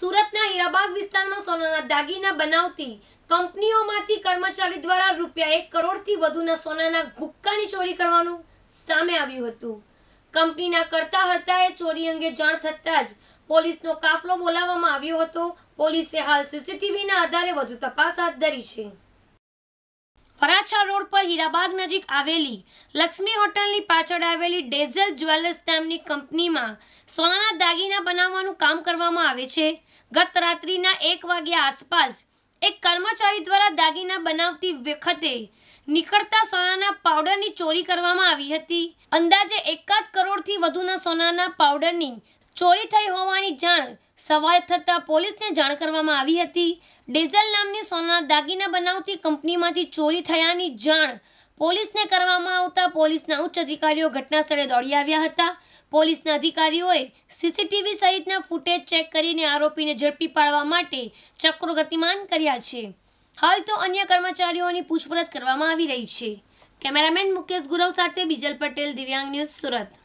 સુરતના હીરાબાગ વિસ્તારમાં સોનાના દાગીના બનાવતી કંપનીઓમાંથી કર્મચારી દ્વારા રૂપિયા એક કરોડથી વધુના સોનાના ભુક્કાની ચોરી કરવાનું સામે આવ્યું હતું કંપનીના કરતા હર્તાએ ચોરી અંગે જાણ થતાં જ પોલીસનો કાફલો બોલાવવામાં આવ્યો હતો પોલીસે હાલ સીસીટીવીના આધારે વધુ તપાસ હાથ ધરી છે કરાછા રોડ પર હીરાબાગ નજીક આવેલી લક્ષ્મી હોટલની પાછળ આવેલી ડેઝલ જ્વેલર્સ નામની કંપનીમાં સોનાના દાગીના બનાવવાનું કામ કરવામાં આવે છે ગત રાત્રિના એક વાગ્યા આસપાસ એક કર્મચારી દ્વારા દાગીના બનાવતી વખતે નીકળતા સોનાના પાવડરની ચોરી કરવામાં આવી હતી અંદાજે એકાદ કરોડથી વધુના સોનાના પાવડરની ચોરી થઈ હોવાની જાણ સવાલ થતાં પોલીસને જાણ કરવામાં આવી હતી ડીઝલ નામની સોનાના દાગીના બનાવતી કંપનીમાંથી ચોરી થયાની જાણ પોલીસને કરવામાં આવતા પોલીસના ઉચ્ચ અધિકારીઓ ઘટનાસ્થળે દોડી આવ્યા હતા પોલીસના અધિકારીઓએ સીસીટીવી સહિતના ફૂટેજ ચેક કરીને આરોપીને ઝડપી પાડવા માટે ચક્રો ગતિમાન કર્યા છે હાલ તો અન્ય કર્મચારીઓની પૂછપરછ કરવામાં આવી રહી છે કેમેરામેન મુકેશ ગુરવ સાથે બીજલ પટેલ દિવ્યાંગ ન્યૂઝ સુરત